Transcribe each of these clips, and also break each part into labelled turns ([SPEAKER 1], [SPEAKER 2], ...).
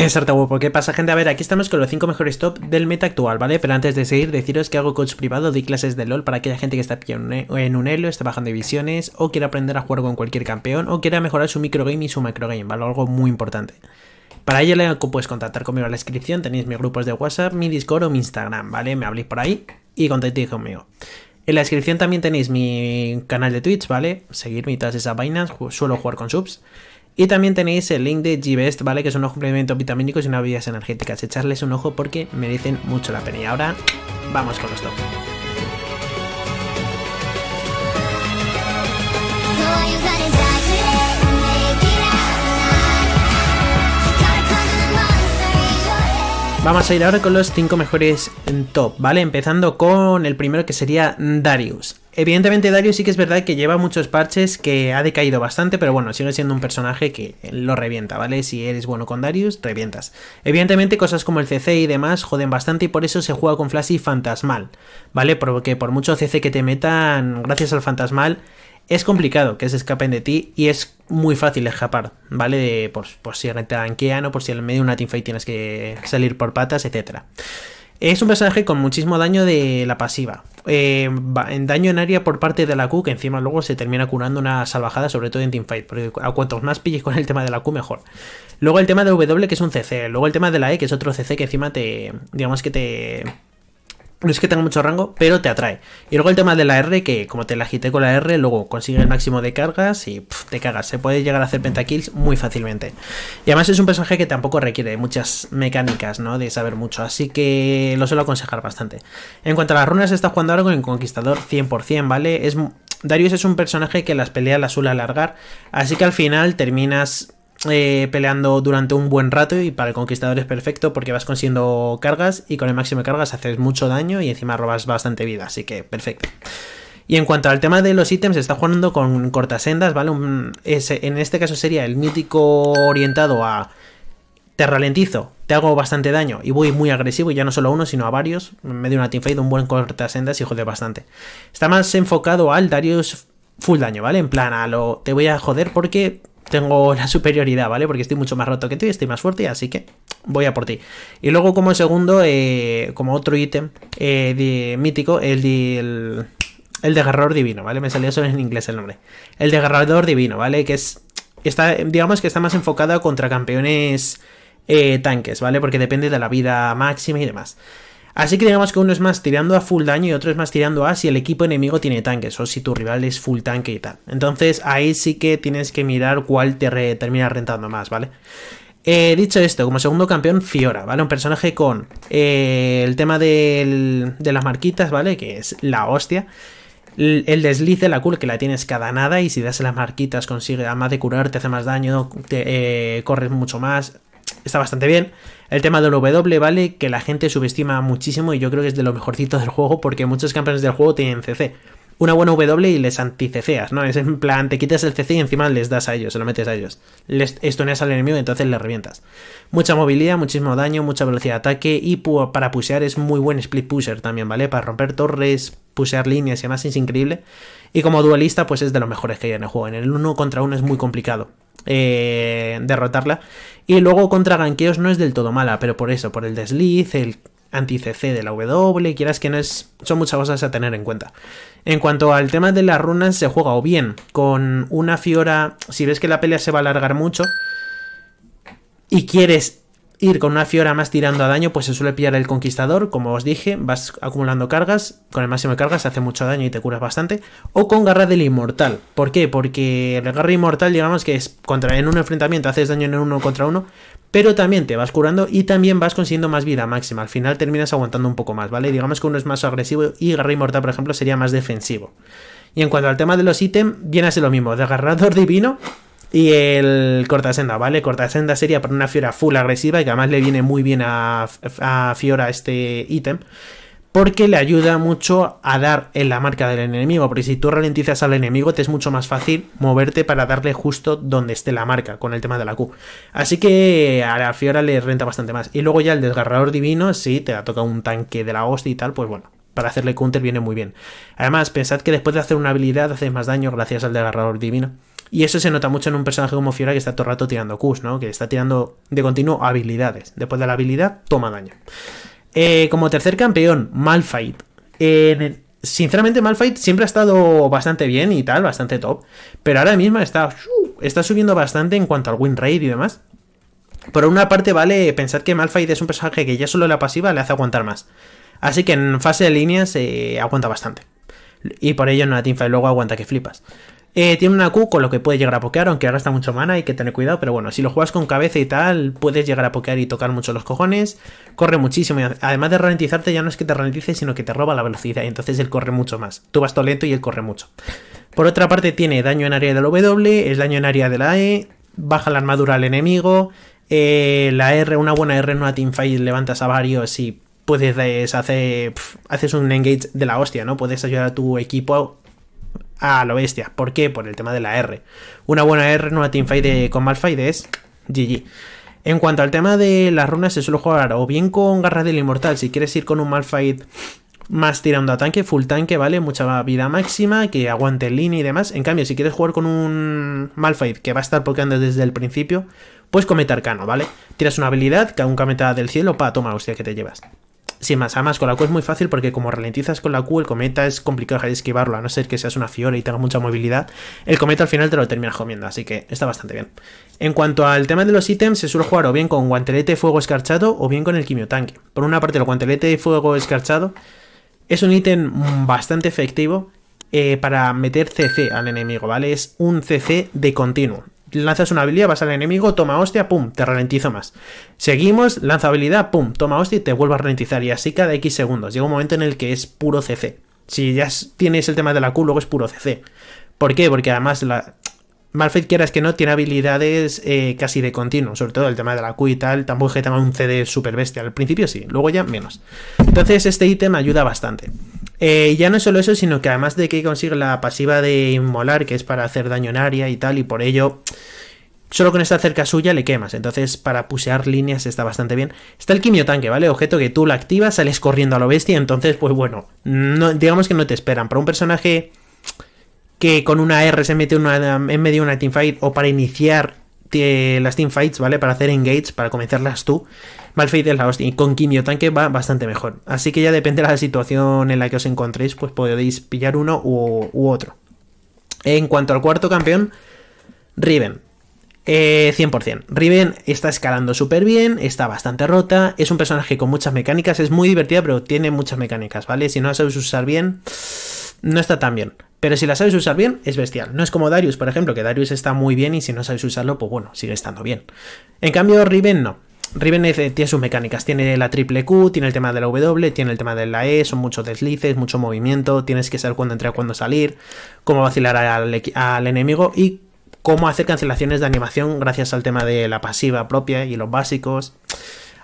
[SPEAKER 1] Exacto, ¿Qué pasa, gente? A ver, aquí estamos con los 5 mejores top del meta actual, ¿vale? Pero antes de seguir, deciros que hago coach privado, doy clases de LOL para aquella gente que está e, en un elo, está bajando divisiones, o quiere aprender a jugar con cualquier campeón, o quiere mejorar su microgame y su microgame, ¿vale? Algo muy importante. Para ello le puedes contactar conmigo en la descripción, tenéis mis grupos de WhatsApp, mi Discord o mi Instagram, ¿vale? Me habléis por ahí y contactéis conmigo. En la descripción también tenéis mi canal de Twitch, ¿vale? Seguirme y todas esas vainas, suelo jugar con subs. Y también tenéis el link de G-Best, ¿vale? Que son unos complementos vitamínicos y unas bebidas energéticas. Echarles un ojo porque merecen mucho la pena. Y ahora, vamos con los top. Vamos a ir ahora con los 5 mejores top, ¿vale? Empezando con el primero que sería Darius. Evidentemente Darius sí que es verdad que lleva muchos parches que ha decaído bastante, pero bueno, sigue siendo un personaje que lo revienta, ¿vale? Si eres bueno con Darius, revientas. Evidentemente cosas como el CC y demás joden bastante y por eso se juega con Flash y fantasmal, ¿vale? Porque por mucho CC que te metan, gracias al fantasmal, es complicado que se escapen de ti y es muy fácil escapar, ¿vale? por, si te tanquean o por si en medio de una teamfight tienes que salir por patas, etcétera. Es un personaje con muchísimo daño de la pasiva. Eh, en daño en área por parte de la Q, que encima luego se termina curando una salvajada, sobre todo en teamfight, porque a cuantos más pilles con el tema de la Q, mejor. Luego el tema de W, que es un CC. Luego el tema de la E, que es otro CC que encima te, digamos que te, no es que tenga mucho rango, pero te atrae. Y luego el tema de la R, que como te la agité con la R, luego consigue el máximo de cargas y te cagas. Se puede llegar a hacer pentakills muy fácilmente. Y además es un personaje que tampoco requiere muchas mecánicas, ¿no? De saber mucho. Así que lo suelo aconsejar bastante. En cuanto a las runas, está jugando ahora con el Conquistador 100%, ¿vale? Es Darius es un personaje que las peleas las suele alargar, así que al final terminas eh, peleando durante un buen rato y para el conquistador es perfecto porque vas consiguiendo cargas y con el máximo de cargas haces mucho daño y encima robas bastante vida, así que perfecto. Y en cuanto al tema de los ítems, está jugando con cortasendas, ¿vale? en este caso sería el mítico orientado a te ralentizo, te hago bastante daño y voy muy agresivo, y ya no solo a uno, sino a varios. En medio de una teamfight, un buen cortasendas y jode bastante. Está más enfocado al Darius full daño, ¿vale? En plan, a lo te voy a joder porque tengo la superioridad, ¿vale? Porque estoy mucho más roto que tú y estoy más fuerte, así que voy a por ti. Y luego como segundo, eh, como otro ítem eh, mítico, el, de, el, desgarrador divino, ¿vale? Me salió eso en inglés el nombre. El desgarrador divino, ¿vale? Que es, está, digamos que está más enfocado contra campeones eh, tanques, ¿vale? Porque depende de la vida máxima y demás. Así que digamos que uno es más tirando a full daño y otro es más tirando a si el equipo enemigo tiene tanques o si tu rival es full tanque y tal. Entonces ahí sí que tienes que mirar cuál te termina rentando más, ¿vale? Eh, dicho esto, como segundo campeón, Fiora, ¿vale? Un personaje con eh, el tema de las marquitas, ¿vale? Que es la hostia. El, deslice, desliz de la cool que la tienes cada nada y si das las marquitas consigue, además de curar, te hace más daño, te, eh, corres mucho más. Está bastante bien. El tema del W, ¿vale? Que la gente subestima muchísimo y yo creo que es de lo mejorcito del juego porque muchos campeones del juego tienen CC. Una buena W y les anti-CCAS, ¿no? Es en plan, te quitas el CC y encima les das a ellos, se lo metes a ellos. Les estoneas al enemigo y entonces le revientas. Mucha movilidad, muchísimo daño, mucha velocidad de ataque y para pusear es muy buen split pusher también, ¿vale? Para romper torres, pusear líneas y demás es increíble. Y como dualista, pues es de los mejores que hay en el juego. En el uno contra uno es muy complicado. Eh, derrotarla. Y luego contra ganqueos no es del todo mala, pero por eso, por el desliz, el anti-CC de la W, quieras que no es, son muchas cosas a tener en cuenta. En cuanto al tema de las runas, se juega o bien con una Fiora, si ves que la pelea se va a alargar mucho y quieres ir con una Fiora más tirando a daño, pues se suele pillar el Conquistador, como os dije, vas acumulando cargas, con el máximo de cargas hace mucho daño y te curas bastante, o con Garra del Inmortal. ¿Por qué? Porque el Garra Inmortal, digamos que es contra, en un enfrentamiento haces daño en uno contra uno, pero también te vas curando y también vas consiguiendo más vida máxima. Al final terminas aguantando un poco más, ¿vale? Digamos que uno es más agresivo y Garra Inmortal, por ejemplo, sería más defensivo. Y en cuanto al tema de los ítems, viene a ser lo mismo, agarrador divino y el senda, ¿vale? Cortasenda sería para una Fiora full agresiva y que además le viene muy bien a, a Fiora este ítem. Porque le ayuda mucho a dar en la marca del enemigo. Porque si tú ralentizas al enemigo, te es mucho más fácil moverte para darle justo donde esté la marca con el tema de la Q. Así que a la Fiora le renta bastante más. Y luego ya el desgarrador divino, si te ha tocado un tanque de la hostia y tal, pues bueno, para hacerle counter viene muy bien. Además, pensad que después de hacer una habilidad haces más daño gracias al desgarrador divino. Y eso se nota mucho en un personaje como Fiora que está todo el rato tirando Qs, ¿no? Que está tirando de continuo habilidades. Después de la habilidad, toma daño. Eh, como tercer campeón, Malphite. sinceramente, Malphite siempre ha estado bastante bien y tal, bastante top. Pero ahora mismo está, está subiendo bastante en cuanto al win rate y demás. Por una parte, vale pensar que Malphite es un personaje que ya solo la pasiva le hace aguantar más. Así que en fase de líneas eh, aguanta bastante. Y por ello en una teamfight luego aguanta que flipas. Eh, tiene una Q con lo que puede llegar a pokear, aunque ahora está mucho mana, hay que tener cuidado, pero bueno, si lo juegas con cabeza y tal, puedes llegar a pokear y tocar mucho los cojones. Corre muchísimo, y además de ralentizarte, ya no es que te ralentice, sino que te roba la velocidad, y entonces él corre mucho más. Tú vas todo lento y él corre mucho. Por otra parte, tiene daño en área del W, es daño en área de la E, baja la armadura al enemigo, eh, la R, una buena R en una teamfight, levantas a varios y puedes eh, hacer, haces un engage de la hostia, ¿no? Puedes ayudar a tu equipo a lo bestia. ¿Por qué? Por el tema de la R. Una buena R en una teamfight de, con Malphite es GG. En cuanto al tema de las runas, se suele jugar o bien con Garra del Inmortal, si quieres ir con un Malphite más tirando a tanque, full tanque, ¿vale? Mucha vida máxima, que aguante el línea y demás. En cambio, si quieres jugar con un Malphite que va a estar pokeando desde el principio, pues cometa arcano, ¿vale? Tiras una habilidad, cae un cometa del cielo, pa, toma, hostia, que te llevas. Sin más, además con la Q es muy fácil porque como ralentizas con la Q, el cometa es complicado de esquivarlo, a no ser que seas una fiora y tengas mucha movilidad. El cometa al final te lo terminas comiendo, así que está bastante bien. En cuanto al tema de los ítems, se suele jugar o bien con guantelete fuego escarchado o bien con el quimiotanque. Por una parte, el guantelete fuego escarchado es un ítem bastante efectivo eh, para meter CC al enemigo, ¿vale? Es un CC de continuo lanzas una habilidad, vas al enemigo, toma hostia, pum, te ralentizo más. Seguimos, lanza habilidad, pum, toma hostia y te vuelvo a ralentizar. Y así cada X segundos. Llega un momento en el que es puro CC. Si ya tienes el tema de la Q, luego es puro CC. ¿Por qué? Porque además la. Malphite, quieras que no, tiene habilidades eh, casi de continuo, sobre todo el tema de la Q y tal, tampoco es que tenga un CD super bestia, al principio sí, luego ya menos. Entonces este ítem ayuda bastante. Eh, ya no es solo eso, sino que además de que consigue la pasiva de inmolar, que es para hacer daño en área y tal, y por ello solo con esta cerca suya le quemas. Entonces, para pusear líneas está bastante bien. Está el quimiotanque, ¿vale? Objeto que tú la activas, sales corriendo a lo bestia. Entonces, pues bueno, no, digamos que no te esperan. Para un personaje que con una R se mete una, en medio de una teamfight o para iniciar las teamfights, ¿vale? Para hacer engage, para comenzarlas tú. Malphite es la hostia. Y con Kimio Tanque va bastante mejor. Así que ya depende de la situación en la que os encontréis, pues podéis pillar uno u, otro. En cuanto al cuarto campeón, Riven. Eh, 100%. Riven está escalando súper bien, está bastante rota, es un personaje con muchas mecánicas, es muy divertida, pero tiene muchas mecánicas, ¿vale? Si no la sabes usar bien, no está tan bien. Pero si la sabes usar bien, es bestial. No es como Darius, por ejemplo, que Darius está muy bien y si no sabes usarlo, pues bueno, sigue estando bien. En cambio, Riven no. Riven eh, tiene sus mecánicas, tiene la triple Q, tiene el tema de la W, tiene el tema de la E, son muchos deslices, mucho movimiento, tienes que saber cuándo entrar, cuándo salir, cómo vacilar al, enemigo y cómo hacer cancelaciones de animación gracias al tema de la pasiva propia y los básicos.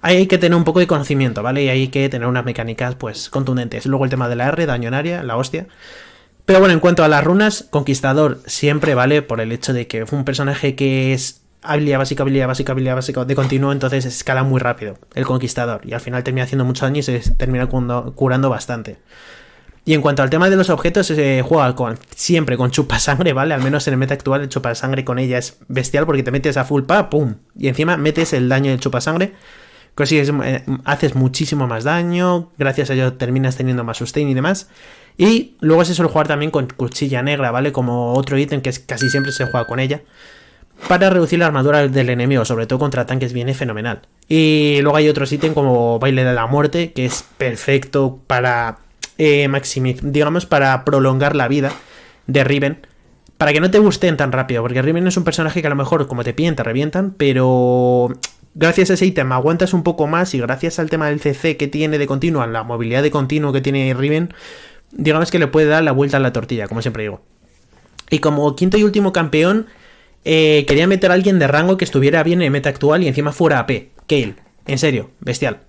[SPEAKER 1] Ahí hay que tener un poco de conocimiento, ¿vale? Y hay que tener unas mecánicas pues contundentes. Luego el tema de la R, daño en área, la hostia. Pero bueno, en cuanto a las runas, Conquistador siempre vale por el hecho de que fue un personaje que es habilidad básica, habilidad básica, habilidad básica de continuo, entonces escala muy rápido el Conquistador. Y al final termina haciendo mucho daño y se termina curando bastante. Y en cuanto al tema de los objetos, se eh, juega siempre con chupasangre, ¿vale? Al menos en el meta actual, el chupasangre con ella es bestial porque te metes a full pa, pum. Y encima metes el daño del chupasangre. Eh, haces muchísimo más daño, gracias a ello terminas teniendo más sustain y demás. Y luego se suele jugar también con cuchilla negra, ¿vale? Como otro ítem que casi siempre se juega con ella. Para reducir la armadura del enemigo, sobre todo contra tanques, viene fenomenal. Y luego hay otros ítems como baile de la muerte, que es perfecto para eh, maximizar, digamos, para prolongar la vida de Riven para que no te gusten tan rápido, porque Riven es un personaje que a lo mejor como te piden te revientan, pero gracias a ese ítem aguantas un poco más y gracias al tema del CC que tiene de continuo, la movilidad de continuo que tiene Riven, digamos que le puede dar la vuelta a la tortilla, como siempre digo. Y como quinto y último campeón, eh, quería meter a alguien de rango que estuviera bien en meta actual y encima fuera AP. Kale, en serio, bestial.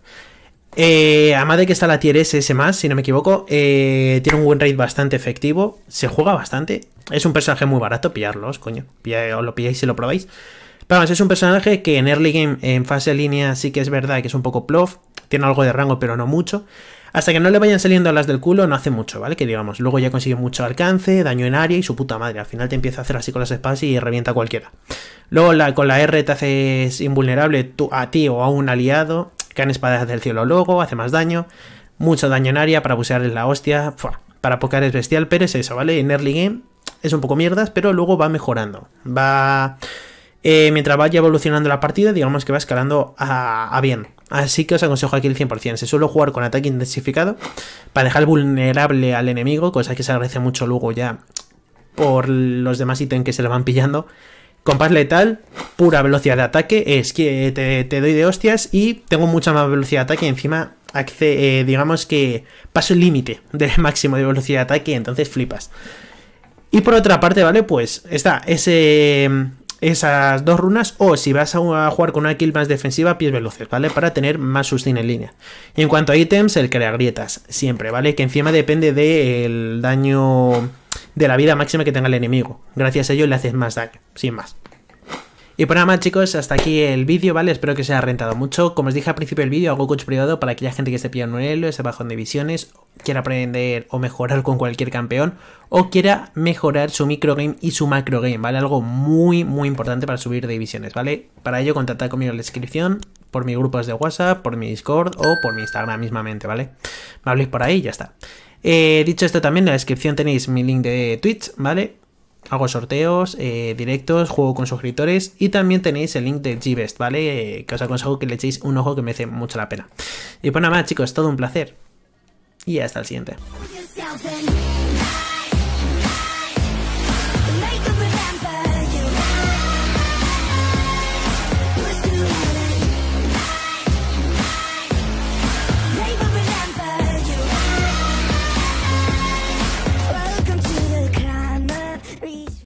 [SPEAKER 1] Eh, a además de que está la tier SS más, si no me equivoco, eh, tiene un buen raid bastante efectivo, se juega bastante, es un personaje muy barato, pillarlos, coño, os lo pilláis y lo probáis. Pero es un personaje que en early game, en fase de línea, sí que es verdad que es un poco plof, tiene algo de rango, pero no mucho. Hasta que no le vayan saliendo las del culo, no hace mucho, ¿vale? Que digamos, luego ya consigue mucho alcance, daño en área y su puta madre. Al final te empieza a hacer así con las espadas y revienta a cualquiera. Luego con la R te haces invulnerable a ti o a un aliado. Caen espadas del cielo luego, hace más daño. Mucho daño en área para bucear en la hostia. Para poker es bestial, pero es eso, ¿vale? En early game es un poco mierdas, pero luego va mejorando. Va. Eh, mientras vaya evolucionando la partida, digamos que va escalando a, a, bien. Así que os aconsejo aquí el 100%. Se suele jugar con ataque intensificado para dejar vulnerable al enemigo, cosa que se agradece mucho luego ya por los demás ítems que se le van pillando. Compás letal, pura velocidad de ataque, eh, es que te, doy de hostias y tengo mucha más velocidad de ataque. Encima, eh, digamos que paso el límite del máximo de velocidad de ataque, entonces flipas. Y por otra parte, ¿vale? Pues está ese, esas dos runas o si vas a jugar con una kill más defensiva, pies veloces, ¿vale? Para tener más sustain en línea. Y en cuanto a ítems, el crear grietas, siempre, ¿vale? Que encima depende del daño de la vida máxima que tenga el enemigo. Gracias a ello le haces más daño, sin más. Y por nada más chicos, hasta aquí el vídeo, ¿vale? Espero que os haya rentado mucho. Como os dije al principio del vídeo, hago coach privado para aquella gente que esté en un héroe, se bajo en divisiones, quiera aprender o mejorar con cualquier campeón, o quiera mejorar su microgame y su macrogame, ¿vale? Algo muy, muy importante para subir divisiones, ¿vale? Para ello, contactad conmigo en la descripción, por mis grupos de WhatsApp, por mi Discord o por mi Instagram mismamente, ¿vale? Me habléis por ahí y ya está. Eh, dicho esto también, en la descripción tenéis mi link de Twitch, ¿vale? Hago sorteos, eh, directos, juego con suscriptores y también tenéis el link de G-Best, ¿vale? Eh, que os aconsejo que le echéis un ojo que merece mucho la pena. Y pues nada más chicos, todo un placer. Y hasta el siguiente.